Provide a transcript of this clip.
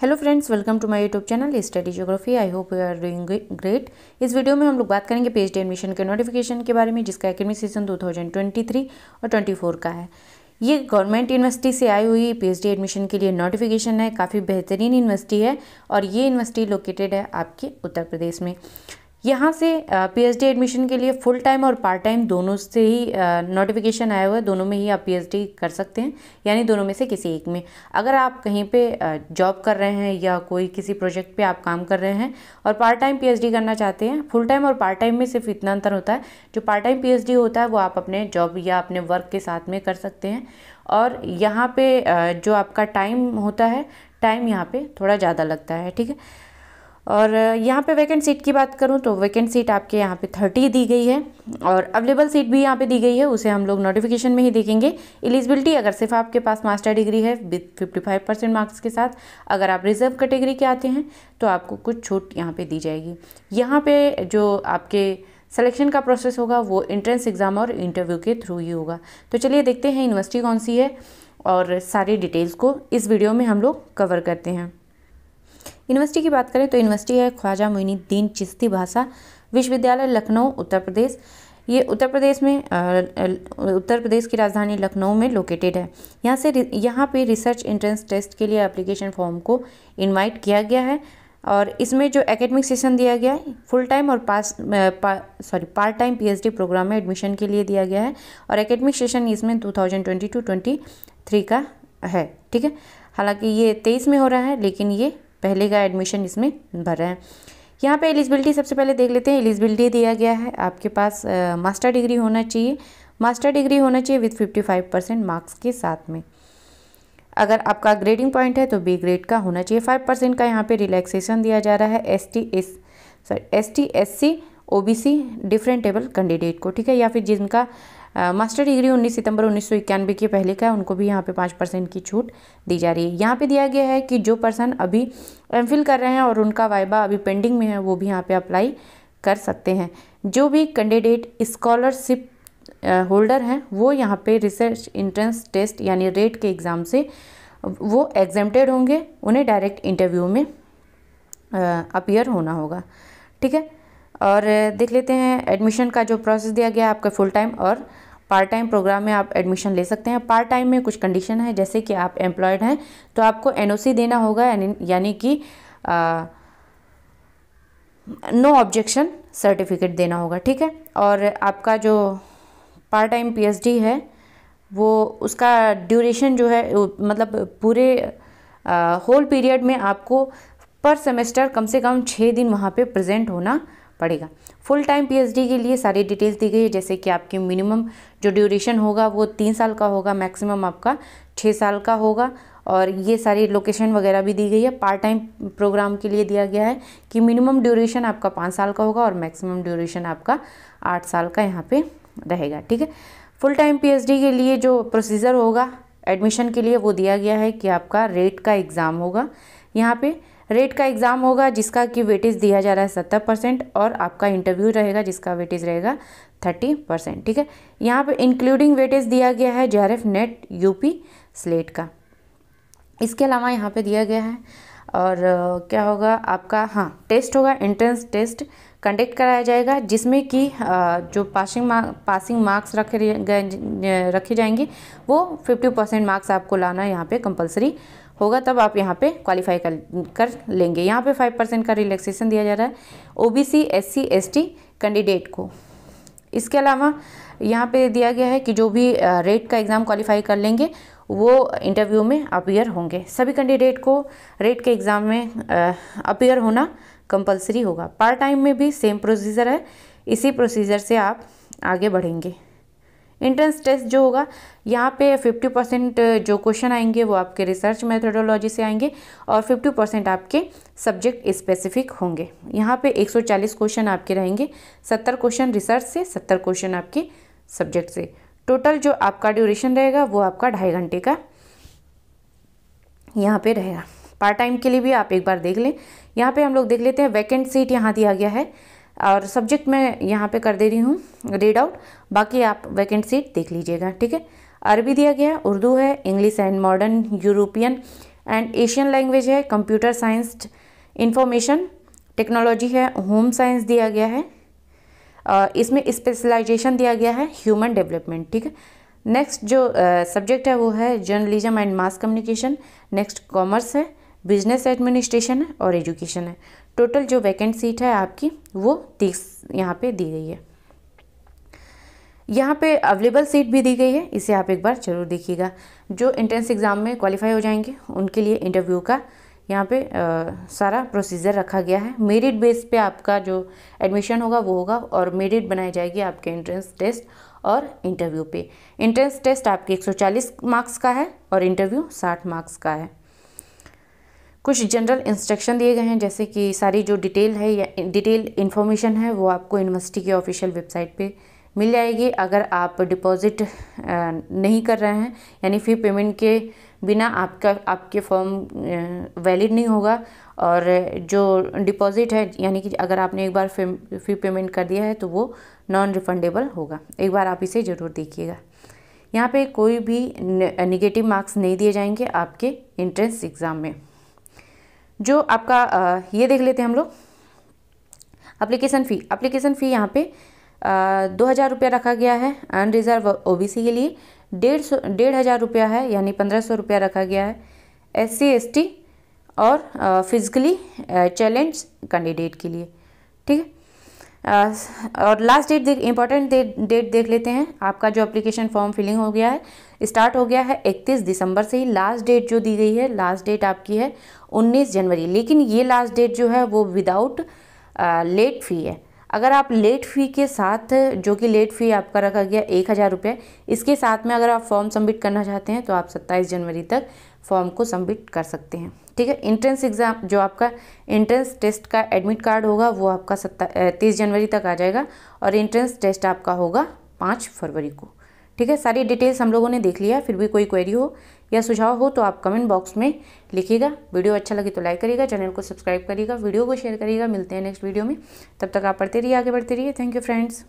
hello friends welcome to my YouTube channel study geography I hope you are doing great इस video में हम लोग बात करेंगे पीएचडी एडमिशन के नोटिफिकेशन के बारे में जिसका एकेडमिक सीजन 2023 और 24 का है ये गवर्नमेंट यूनिवर्सिटी से आई हुई पीएचडी एडमिशन के लिए नोटिफिकेशन है काफ़ी बेहतरीन यूनिवर्सिटी है और ये यूनिवर्सिटी लोकेटेड है आपके उत्तर प्रदेश में यहाँ से पीएचडी एडमिशन के लिए फुल टाइम और पार्ट टाइम दोनों से ही नोटिफिकेशन आया हुआ है दोनों में ही आप पीएचडी कर सकते हैं यानी दोनों में से किसी एक में अगर आप कहीं पे जॉब कर रहे हैं या कोई किसी प्रोजेक्ट पे आप काम कर रहे हैं और पार्ट टाइम पीएचडी करना चाहते हैं फुल टाइम और पार्ट टाइम में सिर्फ इतना अंतर होता है जो पार्ट टाइम पी होता है वो आप अपने जॉब या अपने वर्क के साथ में कर सकते हैं और यहाँ पर जो आपका टाइम होता है टाइम यहाँ पर थोड़ा ज़्यादा लगता है ठीक है और यहाँ पे वैकेंट सीट की बात करूँ तो वैकेंट सीट आपके यहाँ पे थर्टी दी गई है और अवेलेबल सीट भी यहाँ पे दी गई है उसे हम लोग नोटिफिकेशन में ही देखेंगे एलिजिबिलिटी अगर सिर्फ आपके पास मास्टर डिग्री है with fifty five percent marks के साथ अगर आप रिजर्व कैटेगरी के आते हैं तो आपको कुछ छूट यहाँ पर दी जाएगी यहाँ पर जो आपके सेलेक्शन का प्रोसेस होगा वो एंट्रेंस एग्ज़ाम और इंटरव्यू के थ्रू ही होगा तो चलिए देखते हैं यूनिवर्सिटी कौन सी है और सारी डिटेल्स को इस वीडियो में हम लोग कवर करते हैं यूनिवर्सिटी की बात करें तो यूनिवर्सिटी है ख्वाजा मोइनुद्दीन चिश्ती भाषा विश्वविद्यालय लखनऊ उत्तर प्रदेश ये उत्तर प्रदेश में उत्तर प्रदेश की राजधानी लखनऊ में लोकेटेड है यहाँ से यहाँ पे रिसर्च एंट्रेंस टेस्ट के लिए एप्लीकेशन फॉर्म को इनवाइट किया गया है और इसमें जो एकेडमिक सेशन दिया गया है फुल टाइम और पास पा, sorry part time PhD programme में एडमिशन के लिए दिया गया है और एकेडमिक सेशन इसमें टू थाउजेंड का है ठीक है हालांकि ये तेईस में हो रहा है लेकिन ये पहले का एडमिशन इसमें भर रहे हैं यहाँ पे एलिजिबिलिटी सबसे पहले देख लेते हैं एलिजिबिलिटी दिया गया है आपके पास मास्टर डिग्री होना चाहिए मास्टर डिग्री होना चाहिए विथ 55 परसेंट मार्क्स के साथ में अगर आपका ग्रेडिंग पॉइंट है तो बी ग्रेड का होना चाहिए फाइव परसेंट का यहाँ पे रिलैक्सेशन दिया जा रहा है S T S sorry S T S C O B C differently abled candidate को ठीक है या फिर जिनका मास्टर डिग्री 19 सितंबर उन्नीस के पहले का है उनको भी यहाँ पे पाँच परसेंट की छूट दी जा रही है यहाँ पे दिया गया है कि जो पर्सन अभी एम कर रहे हैं और उनका वाइबा अभी पेंडिंग में है वो भी यहाँ पर अप्लाई कर सकते हैं जो भी कैंडिडेट स्कॉलरशिप होल्डर हैं वो यहाँ पे रिसर्च इंट्रेंस टेस्ट यानी रेट के एग्ज़ाम से वो एग्जामेड होंगे उन्हें डायरेक्ट इंटरव्यू में अपियर होना होगा ठीक है और देख लेते हैं एडमिशन का जो प्रोसेस दिया गया आपका फुल टाइम और पार्ट टाइम प्रोग्राम में आप एडमिशन ले सकते हैं पार्ट टाइम में कुछ कंडीशन है जैसे कि आप एम्प्लॉयड हैं तो आपको एनओसी देना होगा यानी कि नो ऑब्जेक्शन सर्टिफिकेट देना होगा ठीक है और आपका जो पार्ट टाइम पीएचडी है वो उसका ड्यूरेशन जो है मतलब पूरे होल पीरियड में आपको पर सेमेस्टर कम से कम छः दिन वहाँ पे प्रेजेंट होना पड़ेगा फुल टाइम पीएचडी के लिए सारी डिटेल्स दी गई है जैसे कि आपकी मिनिमम जो ड्यूरेशन होगा वो तीन साल का होगा मैक्सिमम आपका छः साल का होगा और ये सारी लोकेशन वगैरह भी दी गई है पार्ट टाइम प्रोग्राम के लिए दिया गया है कि मिनिमम ड्यूरेशन आपका पाँच साल का होगा और मैक्सिमम ड्यूरेशन आपका आठ साल का यहाँ पे रहेगा ठीक है फुल टाइम पीएचडी के लिए जो प्रोसीजर होगा एडमिशन के लिए वो दिया गया है कि आपका रेट का एग्ज़ाम होगा यहाँ पर रेट का एग्ज़ाम होगा जिसका कि वेटेज दिया जा रहा है सत्तर परसेंट और आपका इंटरव्यू रहेगा जिसका वेटेज रहेगा थर्टी परसेंट ठीक है यहाँ पे इंक्लूडिंग वेटेज दिया गया है जे नेट यूपी स्लेट का इसके अलावा यहाँ पे दिया गया है और क्या होगा आपका हाँ टेस्ट होगा एंट्रेंस टेस्ट कंडक्ट कराया जाएगा जिसमें कि जो पासिंग मार्क पासिंग मार्क्स रखे रखे जाएंगे वो फिफ्टी परसेंट मार्क्स आपको लाना यहाँ पर कंपलसरी होगा तब आप यहाँ पे क्वालिफाई कर कर लेंगे यहाँ पे फाइव परसेंट का रिलैक्सेशन दिया जा रहा है ओबीसी एससी एसटी कैंडिडेट को इसके अलावा यहाँ पे दिया गया है कि जो भी रेट का एग्ज़ाम क्वालिफाई कर लेंगे वो इंटरव्यू में अपीयर होंगे सभी कैंडिडेट को रेट के एग्ज़ाम में अपीयर होना कंपलसरी होगा पार्ट टाइम में भी सेम प्रोसीजर है इसी प्रोसीजर से आप आगे बढ़ेंगे इंट्रेंस टेस्ट जो होगा यहाँ पे 50 परसेंट जो क्वेश्चन आएंगे वो आपके रिसर्च मेथोडोलॉजी से आएंगे और 50 परसेंट आपके सब्जेक्ट स्पेसिफिक होंगे यहाँ पे 140 क्वेश्चन आपके रहेंगे 70 क्वेश्चन रिसर्च से 70 क्वेश्चन आपके सब्जेक्ट से टोटल जो आपका ड्यूरेशन रहेगा वो आपका ढाई घंटे का यहाँ पे रहेगा पार्ट टाइम के लिए भी आप एक बार देख लें यहाँ पे हम लोग देख लेते हैं वैकेंट सीट यहाँ दिया गया है और सब्जेक्ट मैं यहाँ पे कर दे रही हूँ रीड आउट बाकी आप वैकेंट सीट देख लीजिएगा ठीक है अरबी दिया गया है उर्दू है English and modern European and Asian language है कंप्यूटर साइंस इंफॉर्मेशन टेक्नोलॉजी है होम साइंस दिया गया है इसमें स्पेशलाइजेशन दिया गया है ह्यूमन डेवलपमेंट ठीक है नेक्स्ट जो सब्जेक्ट है वो है journalism and mass communication next commerce है बिजनेस एडमिनिस्ट्रेशन है और एजुकेशन है टोटल जो वैकेंट सीट है आपकी वो तीस यहाँ पे दी गई है यहाँ पे अवेलेबल सीट भी दी गई है इसे आप एक बार जरूर देखिएगा जो एंट्रेंस एग्ज़ाम में क्वालिफाई हो जाएंगे उनके लिए इंटरव्यू का यहाँ पे आ, सारा प्रोसीजर रखा गया है मेरिट बेस पे आपका जो एडमिशन होगा वो होगा और मेरिट बनाई जाएगी आपके एंट्रेंस टेस्ट और इंटरव्यू पे एंट्रेंस टेस्ट आपके 140 मार्क्स का है और इंटरव्यू 60 मार्क्स का है कुछ जनरल इंस्ट्रक्शन दिए गए हैं जैसे कि सारी जो डिटेल है या डिटेल इन्फॉर्मेशन है वो आपको यूनिवर्सिटी के ऑफिशियल वेबसाइट पे मिल जाएगी अगर आप डिपॉजिट नहीं कर रहे हैं यानी फी पेमेंट के बिना आपका आपके फॉर्म वैलिड नहीं होगा और जो डिपॉजिट है यानी कि अगर आपने एक बार फी पेमेंट कर दिया है तो वो नॉन रिफंडेबल होगा एक बार आप इसे ज़रूर देखिएगा यहाँ पे कोई भी निगेटिव मार्क्स नहीं दिए जाएंगे आपके एंट्रेंस एग्ज़ाम में जो आपका ये देख लेते हैं हम लोग अप्लीकेशन फ़ी अप्लीकेशन फ़ी यहाँ पे दो हज़ार रुपया रखा गया है अनरिजर्व ओबीसी के लिए डेढ़ सौ डेढ़ हज़ार रुपया है यानी पंद्रह सौ रुपया रखा गया है एस सी एस टी और फिजिकली चैलेंज कैंडिडेट के लिए ठीक है Uh, और लास्ट डेट देख इंपॉर्टेंट डेट देख लेते हैं आपका जो अप्लीकेशन फॉर्म फिलिंग हो गया है स्टार्ट हो गया है 31 दिसंबर से ही लास्ट डेट जो दी गई है लास्ट डेट आपकी है 19 जनवरी लेकिन ये लास्ट डेट जो है वो विदाउट लेट फी है अगर आप लेट फ़ी के साथ जो कि लेट फ़ी आपका रखा गया एक हज़ार रुपये इसके साथ में अगर आप फॉर्म सबमिट करना चाहते हैं तो आप सत्ताईस जनवरी तक फॉर्म को सबमिट कर सकते हैं ठीक है इंट्रेंस एग्ज़ाम जो आपका इंट्रेंस टेस्ट का एडमिट कार्ड होगा वो आपका सत्ता तीस जनवरी तक आ जाएगा और इंट्रेंस टेस्ट आपका होगा पाँच फरवरी को ठीक है सारी डिटेल्स हम लोगों ने देख लिया फिर भी कोई क्वेरी हो या सुझाव हो तो आप कमेंट बॉक्स में लिखिएगा वीडियो अच्छा लगे तो लाइक करिएगा चैनल को सब्सक्राइब करिएगा वीडियो को शेयर करिएगा मिलते हैं नेक्स्ट वीडियो में तब तक आप पढ़ते रहिए आगे बढ़ते रहिए थैंक यू फ्रेंड्स